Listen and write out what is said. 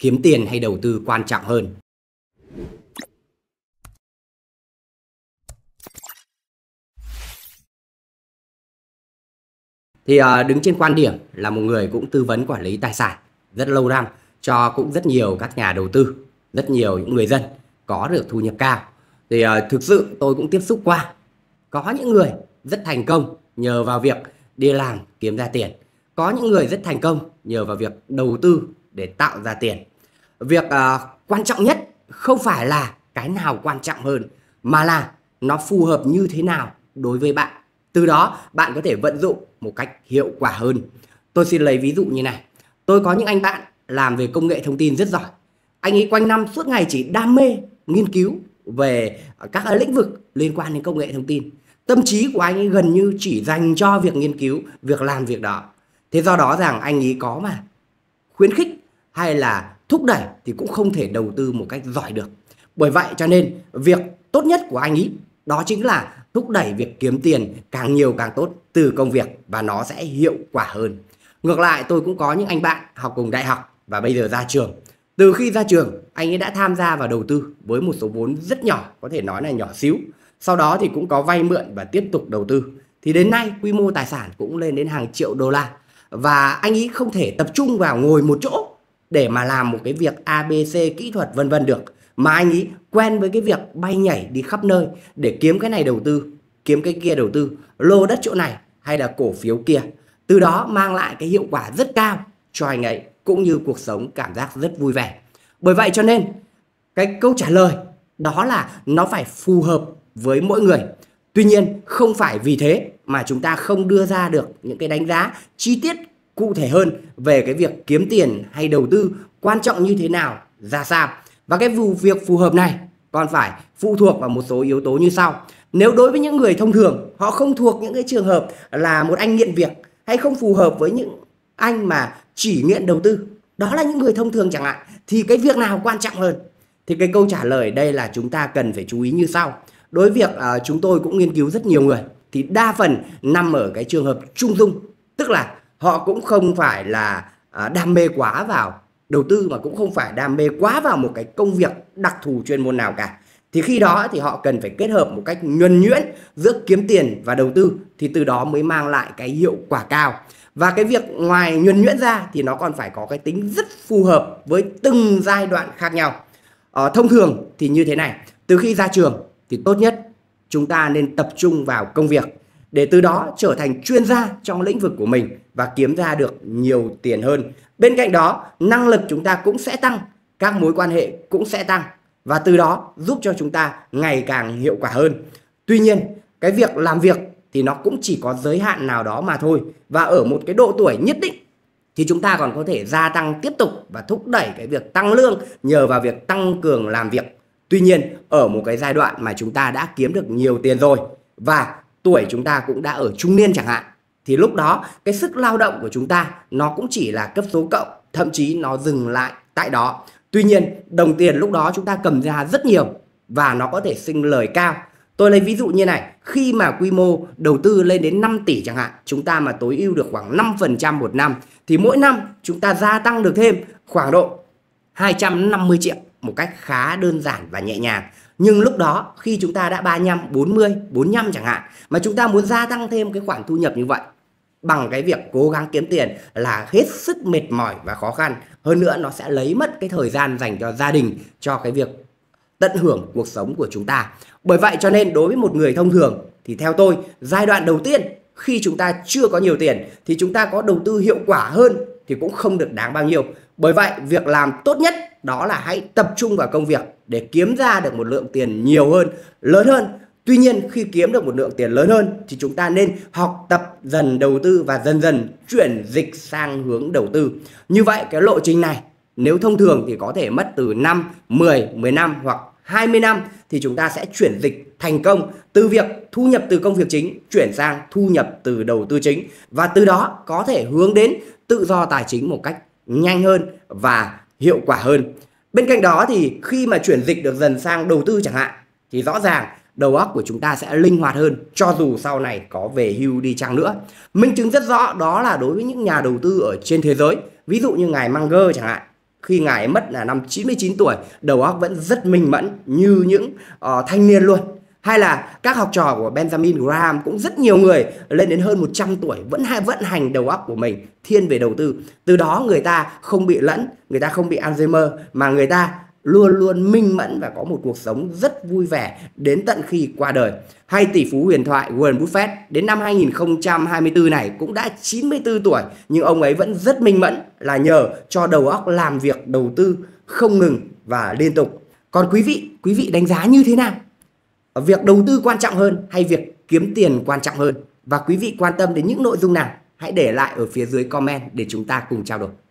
kiếm tiền hay đầu tư quan trọng hơn. Thì à, đứng trên quan điểm là một người cũng tư vấn quản lý tài sản rất lâu năm cho cũng rất nhiều các nhà đầu tư, rất nhiều những người dân có được thu nhập cao. Thì à, thực sự tôi cũng tiếp xúc qua có những người rất thành công nhờ vào việc đi làm kiếm ra tiền có những người rất thành công nhờ vào việc đầu tư để tạo ra tiền việc uh, quan trọng nhất không phải là cái nào quan trọng hơn mà là nó phù hợp như thế nào đối với bạn từ đó bạn có thể vận dụng một cách hiệu quả hơn tôi xin lấy ví dụ như này tôi có những anh bạn làm về công nghệ thông tin rất giỏi anh ấy quanh năm suốt ngày chỉ đam mê nghiên cứu về các lĩnh vực liên quan đến công nghệ thông tin tâm trí của anh ấy gần như chỉ dành cho việc nghiên cứu việc làm việc đó thế do đó rằng anh ấy có mà khuyến khích hay là thúc đẩy thì cũng không thể đầu tư một cách giỏi được. Bởi vậy cho nên việc tốt nhất của anh ý đó chính là thúc đẩy việc kiếm tiền càng nhiều càng tốt từ công việc và nó sẽ hiệu quả hơn. Ngược lại tôi cũng có những anh bạn học cùng đại học và bây giờ ra trường. Từ khi ra trường, anh ấy đã tham gia vào đầu tư với một số vốn rất nhỏ, có thể nói là nhỏ xíu. Sau đó thì cũng có vay mượn và tiếp tục đầu tư. Thì đến nay quy mô tài sản cũng lên đến hàng triệu đô la. Và anh ấy không thể tập trung vào ngồi một chỗ để mà làm một cái việc ABC kỹ thuật vân vân được mà anh ấy quen với cái việc bay nhảy đi khắp nơi để kiếm cái này đầu tư kiếm cái kia đầu tư lô đất chỗ này hay là cổ phiếu kia từ đó mang lại cái hiệu quả rất cao cho anh ấy cũng như cuộc sống cảm giác rất vui vẻ bởi vậy cho nên cái câu trả lời đó là nó phải phù hợp với mỗi người tuy nhiên không phải vì thế mà chúng ta không đưa ra được những cái đánh giá chi tiết cụ thể hơn về cái việc kiếm tiền hay đầu tư quan trọng như thế nào, ra sao. Và cái vụ việc phù hợp này còn phải phụ thuộc vào một số yếu tố như sau. Nếu đối với những người thông thường, họ không thuộc những cái trường hợp là một anh nghiện việc hay không phù hợp với những anh mà chỉ nghiện đầu tư, đó là những người thông thường chẳng hạn, thì cái việc nào quan trọng hơn? Thì cái câu trả lời đây là chúng ta cần phải chú ý như sau. Đối việc uh, chúng tôi cũng nghiên cứu rất nhiều người thì đa phần nằm ở cái trường hợp trung dung, tức là họ cũng không phải là à, đam mê quá vào đầu tư mà cũng không phải đam mê quá vào một cái công việc đặc thù chuyên môn nào cả thì khi đó thì họ cần phải kết hợp một cách nhuần nhuyễn giữa kiếm tiền và đầu tư thì từ đó mới mang lại cái hiệu quả cao và cái việc ngoài nhuần nhuyễn ra thì nó còn phải có cái tính rất phù hợp với từng giai đoạn khác nhau ờ, thông thường thì như thế này từ khi ra trường thì tốt nhất chúng ta nên tập trung vào công việc để từ đó trở thành chuyên gia trong lĩnh vực của mình và kiếm ra được nhiều tiền hơn. Bên cạnh đó, năng lực chúng ta cũng sẽ tăng, các mối quan hệ cũng sẽ tăng và từ đó giúp cho chúng ta ngày càng hiệu quả hơn. Tuy nhiên, cái việc làm việc thì nó cũng chỉ có giới hạn nào đó mà thôi và ở một cái độ tuổi nhất định thì chúng ta còn có thể gia tăng tiếp tục và thúc đẩy cái việc tăng lương nhờ vào việc tăng cường làm việc. Tuy nhiên, ở một cái giai đoạn mà chúng ta đã kiếm được nhiều tiền rồi và tuổi ừ. chúng ta cũng đã ở trung niên chẳng hạn thì lúc đó cái sức lao động của chúng ta nó cũng chỉ là cấp số cộng thậm chí nó dừng lại tại đó tuy nhiên đồng tiền lúc đó chúng ta cầm ra rất nhiều và nó có thể sinh lời cao Tôi lấy ví dụ như này, khi mà quy mô đầu tư lên đến 5 tỷ chẳng hạn, chúng ta mà tối ưu được khoảng 5% một năm, thì mỗi năm chúng ta gia tăng được thêm khoảng độ 250 triệu một cách khá đơn giản và nhẹ nhàng nhưng lúc đó khi chúng ta đã 35, 40, 45 chẳng hạn mà chúng ta muốn gia tăng thêm cái khoản thu nhập như vậy bằng cái việc cố gắng kiếm tiền là hết sức mệt mỏi và khó khăn. Hơn nữa nó sẽ lấy mất cái thời gian dành cho gia đình cho cái việc tận hưởng cuộc sống của chúng ta. Bởi vậy cho nên đối với một người thông thường thì theo tôi giai đoạn đầu tiên khi chúng ta chưa có nhiều tiền thì chúng ta có đầu tư hiệu quả hơn thì cũng không được đáng bao nhiêu. Bởi vậy, việc làm tốt nhất đó là hãy tập trung vào công việc để kiếm ra được một lượng tiền nhiều hơn, lớn hơn. Tuy nhiên, khi kiếm được một lượng tiền lớn hơn thì chúng ta nên học tập dần đầu tư và dần dần chuyển dịch sang hướng đầu tư. Như vậy, cái lộ trình này nếu thông thường thì có thể mất từ 5, 10, năm hoặc 20 năm thì chúng ta sẽ chuyển dịch thành công từ việc thu nhập từ công việc chính chuyển sang thu nhập từ đầu tư chính và từ đó có thể hướng đến tự do tài chính một cách nhanh hơn và hiệu quả hơn. Bên cạnh đó thì khi mà chuyển dịch được dần sang đầu tư chẳng hạn thì rõ ràng đầu óc của chúng ta sẽ linh hoạt hơn cho dù sau này có về hưu đi chăng nữa. Minh chứng rất rõ đó là đối với những nhà đầu tư ở trên thế giới, ví dụ như ngài Munger chẳng hạn khi ngài mất là năm 99 tuổi đầu óc vẫn rất minh mẫn như những uh, thanh niên luôn hay là các học trò của Benjamin Graham cũng rất nhiều người lên đến hơn 100 tuổi vẫn hay vận hành đầu óc của mình thiên về đầu tư từ đó người ta không bị lẫn người ta không bị Alzheimer mà người ta luôn luôn minh mẫn và có một cuộc sống rất vui vẻ đến tận khi qua đời. Hay tỷ phú huyền thoại Warren Buffett đến năm 2024 này cũng đã 94 tuổi nhưng ông ấy vẫn rất minh mẫn là nhờ cho đầu óc làm việc đầu tư không ngừng và liên tục. Còn quý vị, quý vị đánh giá như thế nào? Việc đầu tư quan trọng hơn hay việc kiếm tiền quan trọng hơn? Và quý vị quan tâm đến những nội dung nào? Hãy để lại ở phía dưới comment để chúng ta cùng trao đổi.